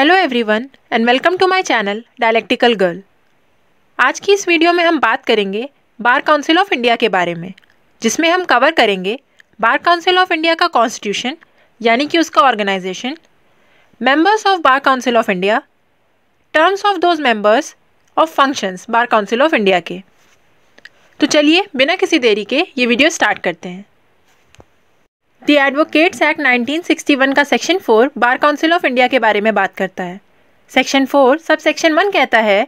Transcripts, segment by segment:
Hello everyone and welcome to my channel dialectical girl आज की इस वीडियो में हम बात करेंगे बार काउंसिल ऑफ इंडिया के बारे में जिसमें हम कवर करेंगे बार काउंसिल ऑफ इंडिया का कॉन्स्टिट्यूशन यानी कि उसका organisation members of bar council of India terms of those members of functions bar council of India के तो चलिए बिना किसी देरी के ये वीडियो स्टार्ट करते हैं दी एडवोकेट्स एक्ट 1961 का section four bar council of India के बारे में बात करता है section four sub section one कहता है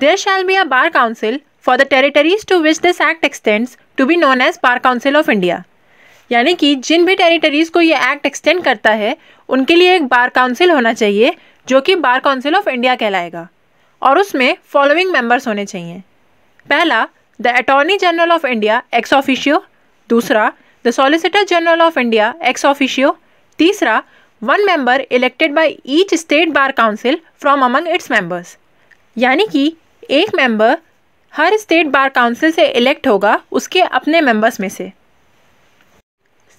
there shall be a bar council for the territories to which this act extends to be known as bar council of India यानी कि जिन भी टेरिटरीज़ को ये एक्ट एक्सटेंड करता है उनके लिए एक बार काउंसिल होना चाहिए जो कि बार काउंसिल ऑफ इंडिया कहलाएगा और उसमें फॉलोइंग मेंबर्स होने चाहिए पहला the attorney general of India ex officio दूसरा the solicitor general of India ex officio तीसरा one member elected by each state bar council from among its members यानी कि एक मेंबर हर स्टेट बार काउंसिल से इलेक्ट होगा उसके अपने मेंबर्स में से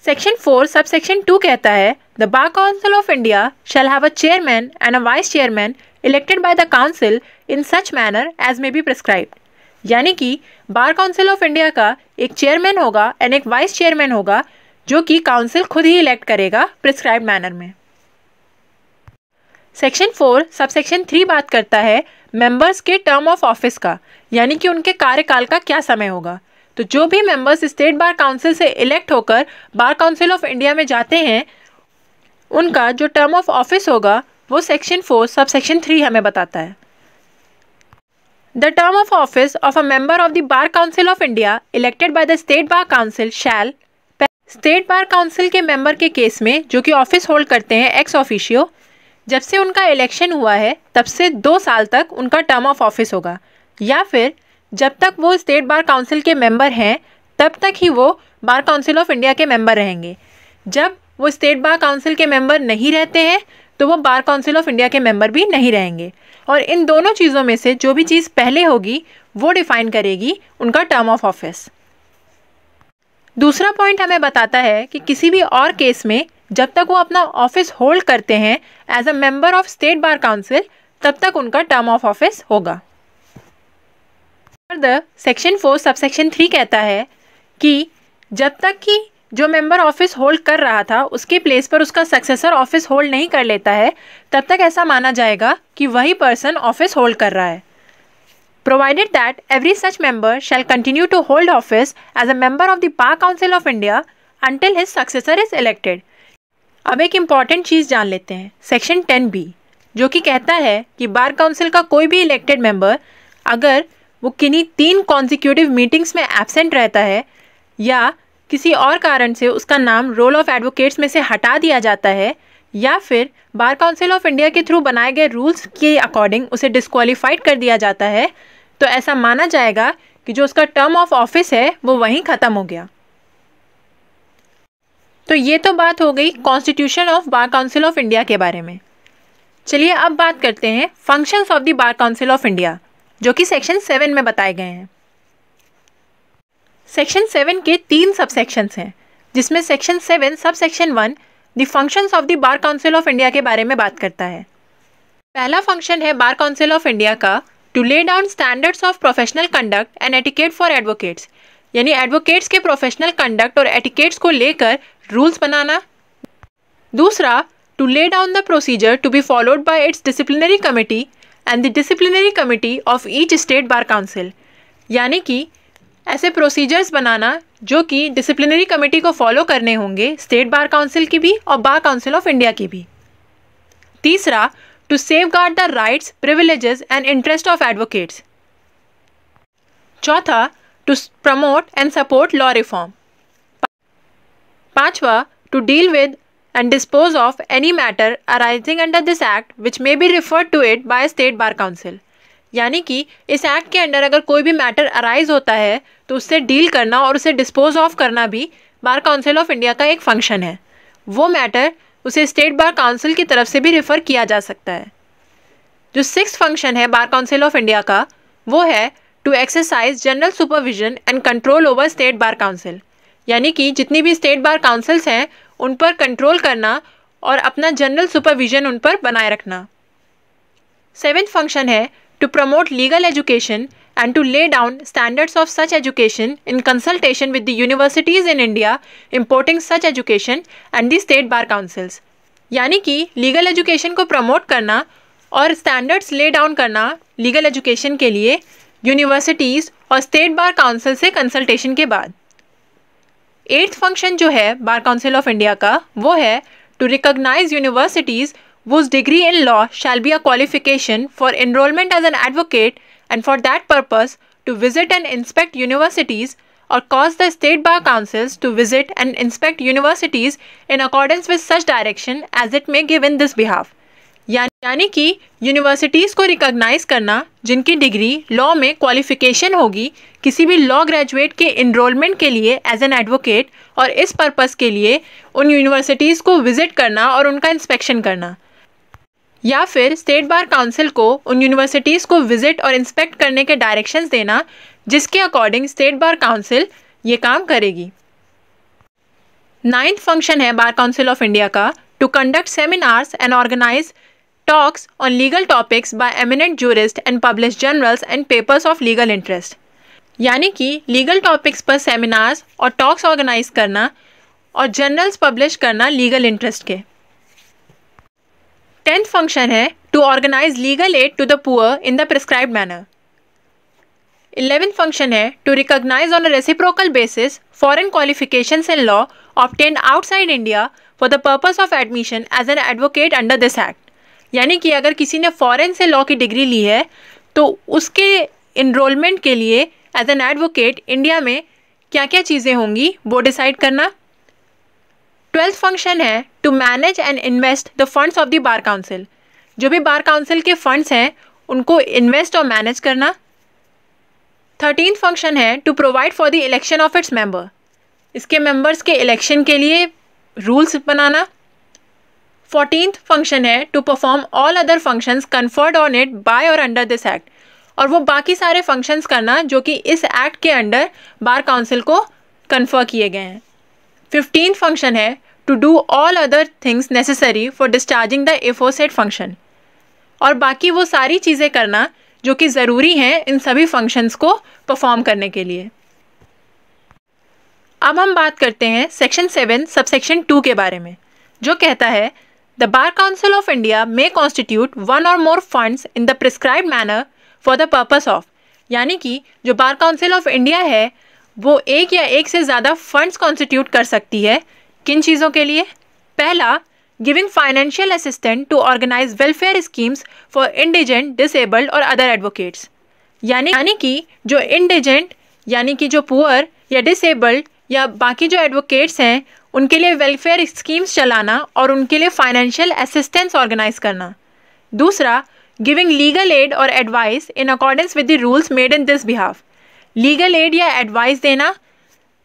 section four sub section two कहता है the bar council of India shall have a chairman and a vice chairman elected by the council in such manner as may be prescribed यानी कि bar council of India का एक chairman होगा and एक vice chairman होगा जो कि council खुद ही इलेक्ट करेगा प्रिस्क्राइब मैनर में सेक्शन फोर सबसेक्शन थ्री बात करता है मेंबर्स के टर्म ऑफ ऑफिस का यानी कि उनके कार्यकाल का क्या समय होगा तो जो भी मेंबर्स स्टेट बार काउंसिल से इलेक्ट होकर बार काउंसिल ऑफ इंडिया में जाते हैं उनका जो टर्म ऑफ ऑफिस होगा वो section four sub section three हमें बताता है The term of office of a member of the Bar Council of India elected by the State Bar Council shall state bar council के member के case में जो कि ऑफिस होल्ड करते हैं एक्स ऑफिशियो जब से उनका इलेक्शन हुआ है तब से दो साल तक उनका टर्म ऑफ ऑफिस होगा या फिर जब तक वो स्टेट बार काउंसिल के मेंबर हैं तब तक ही वो बार काउंसिल ऑफ इंडिया के मेंबर रहेंगे जब वो स्टेट बार काउंसिल के मेंबर नहीं रहते हैं तो वो बार काउंसिल ऑफ इंडिया के मेंबर भी नहीं रहेंगे और इन दोनों चीज़ों में से जो भी चीज़ पहले होगी वो डिफाइन करेगी उनका टर्म ऑफ ऑफिस दूसरा पॉइंट हमें बताता है कि किसी भी और केस में जब तक वो अपना ऑफिस होल्ड करते हैं as a member of state bar council तब तक उनका टर्म ऑफ ऑफिस होगा सेक्शन फोर सबसेक्शन थ्री कहता है कि जब तक कि जो मेंबर ऑफिस होल्ड कर रहा था उसके प्लेस पर उसका सक्सेसर ऑफिस होल्ड नहीं कर लेता है तब तक ऐसा माना जाएगा कि वही पर्सन ऑफिस होल्ड कर रहा है provided that every such member shall continue to hold office as a member of the bar council of India until his successor is elected अब एक इम्पॉर्टेंट चीज़ जान लेते हैं सेक्शन टेन बी जो कि कहता है कि बार काउंसिल का कोई भी इलेक्टेड मेंबर अगर वो किन्हीं तीन कॉन्जिक्यूटिव मीटिंग्स में एबसेंट रहता है या किसी और कारण से उसका नाम रोल ऑफ एडवोकेट्स में से हटा दिया जाता है या फिर बार काउंसिल ऑफ इंडिया के थ्रू बनाए गए रूल्स के अकॉर्डिंग उसे डिस्कवालीफाइड कर दिया जाता है तो ऐसा माना जाएगा कि जो उसका टर्म ऑफ ऑफिस है वो वहीं ख़त्म हो गया तो ये तो बात हो गई constitution of bar council of India के बारे में चलिए अब बात करते हैं functions of the bar council of India जो कि सेक्शन सेवन में बताए गए हैं सेक्शन सेवन के तीन सब सेक्शंस हैं जिसमें section seven sub section one the functions of the bar council of India के बारे में बात करता है पहला फंक्शन है बार काउंसिल ऑफ इंडिया का to lay down standards of professional conduct and etiquette for advocates यानी एडवोकेट्स के प्रोफेशनल कंडक्ट और एटिकेट्स को लेकर रूल्स बनाना दूसरा to lay down the procedure to be followed by its disciplinary committee and the disciplinary committee of each state bar council यानी कि ऐसे प्रोसीजर्स बनाना जो कि डिसिप्लिनरी कमेटी को फॉलो करने होंगे स्टेट बार काउंसिल की भी और बार काउंसिल ऑफ इंडिया की भी तीसरा to safeguard the rights privileges and interest of advocates चौथा to promote and support law reform पांचवा to deal with and dispose of any matter arising under this act which may be refer to it by state bar council यानी कि इस act के under अगर कोई भी matter arise होता है तो उससे डील करना और उसे डिस्पोज ऑफ करना भी बार काउंसिल ऑफ इंडिया का एक फंक्शन है वो मैटर उसे स्टेट बार काउंसिल की तरफ से भी रेफ़र किया जा सकता है जो सिक्स फंक्शन है बार काउंसिल ऑफ इंडिया का वो है to exercise general supervision and control over state bar council यानी कि जितनी भी स्टेट बार काउंसिल्स हैं उन पर कंट्रोल करना और अपना जनरल सुपरविजन उन पर बनाए रखना सेवेंथ फंक्शन है to promote legal education and to lay down standards of such education in consultation with the universities in India importing such education and the state bar councils. यानी कि legal education को promote करना और standards lay down करना legal education के लिए universities और state bar council से कंसल्टेशन के बाद एट्थ फंक्शन जो है बार काउंसिल ऑफ इंडिया का वो है to recognise universities whose degree in law shall be a qualification for enrollment as an advocate and for that purpose to visit and inspect universities or cause the state bar councils to visit and inspect universities in accordance with such direction as it may give in this behalf यानी कि universities को recognise करना जिनकी degree law में qualification होगी किसी भी law graduate के इनरोलमेंट के लिए एज एन एडवोकेट और इस पर्पस के लिए उन यूनिवर्सिटीज़ को विज़िट करना और उनका इंस्पेक्शन करना या फिर स्टेट बार काउंसिल को उन यूनिवर्सिटीज़ को विजिट और इंस्पेक्ट करने के डायरेक्शंस देना जिसके अकॉर्डिंग स्टेट बार काउंसिल ये काम करेगी नाइन्थ फंक्शन है बार काउंसिल ऑफ इंडिया का to conduct seminars and organise talks on legal topics by eminent jurist and publish journals and papers of legal interest यानी कि legal topics पर seminars और talks organise करना और journals publish करना legal interest के tenth function है to organise legal aid to the poor in the prescribe manner eleventh function है to recognise on a reciprocal basis foreign qualification in law ten outside India for the purpose of admission as an advocate under this act यानी कि अगर किसी ने फॉरन से law की degree ली है तो उसके इनरोलमेंट के लिए एज एन एडवोकेट इंडिया में क्या क्या चीज़ें होंगी वो डिसाइड करना ट्वेल्थ फंक्शन है to manage and invest the funds of the bar council जो भी बार काउंसिल के फंड्स हैं उनको इन्वेस्ट और मैनेज करना थर्टीन फंक्शन है to provide for the election of its member इसके मेंबर्स के इलेक्शन के लिए रूल्स बनाना फोर्टीन फंक्शन है to perform all other functions conferred on it by और अंडर दिस एक्ट और वो बाकी सारे फंक्शंस करना जो कि इस एक्ट के अंडर बार काउंसिल को कन्फर्म किए गए हैं फिफ्टीन फंक्शन है to do all other things necessary for discharging the aforesaid function और बाकी वो सारी चीज़ें करना जो कि ज़रूरी हैं इन सभी फंक्शंस को परफॉर्म करने के लिए अब हम बात करते हैं section seven sub section two के बारे में जो कहता है the bar council of India may constitute one और more funds in the prescribe manner for the purpose of यानी कि जो बार काउंसिल ऑफ इंडिया है वो एक या एक से ज़्यादा फंड्स कॉन्स्टिट्यूट कर सकती है किन चीज़ों के लिए पहला giving financial assistant to organise welfare schemes for indigent disabled और अदर एडवोकेट्स यानी यानी कि जो इंडिजेंट यानी कि जो पुअर या डिसेबल्ड या बाकी जो एडवोकेट्स हैं उनके लिए वेलफेयर स्कीम्स चलाना और उनके लिए फाइनेंशियल असिस्टेंस ऑर्गेनाइज करना दूसरा गिविंग लीगल एड और advice in accordance with the rules made in this behalf legal aid या एडवाइस देना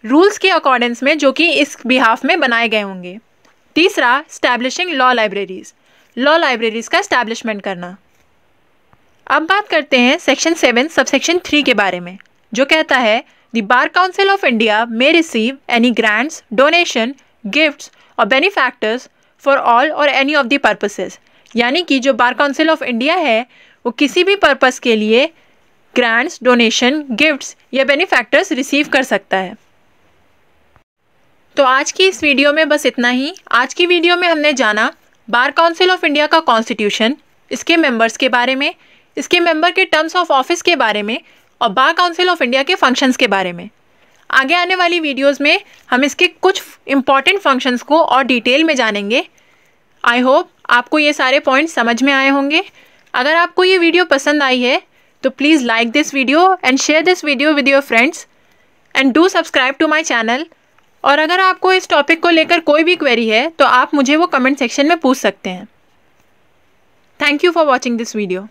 रूल्स के अकॉर्डेंस में जो कि इस बिहाफ में बनाए गए होंगे तीसरा establishing law libraries law libraries का स्टैब्लिशमेंट करना अब बात करते हैं सेक्शन सेवन सेक्शन थ्री के बारे में जो कहता है the bar council of India may receive any grants donation gifts और बेनिफैक्टर्स फॉर ऑल और एनी ऑफ द पर्पसेस यानी कि जो बार काउंसिल ऑफ इंडिया है वो किसी भी पर्पस के लिए ग्रांट्स डोनेशन गिफ्ट्स या बेनिफैक्टर्स रिसीव कर सकता है तो आज की इस वीडियो में बस इतना ही आज की वीडियो में हमने जाना बार काउंसिल ऑफ इंडिया का कॉन्स्टिट्यूशन इसके मेंबर्स के बारे में इसके मेंबर के टर्म्स ऑफ ऑफिस के बारे में और बार काउंसिल ऑफ इंडिया के फंक्शंस के बारे में आगे आने वाली वीडियोस में हम इसके कुछ इम्पॉर्टेंट फंक्शंस को और डिटेल में जानेंगे आई होप आपको ये सारे पॉइंट्स समझ में आए होंगे अगर आपको ये वीडियो पसंद आई है तो please like this video and share this video with your friends and do subscribe to my channel और अगर आपको इस टॉपिक को लेकर कोई भी क्वेरी है तो आप मुझे वो कमेंट सेक्शन में पूछ सकते हैं thank you for watching this video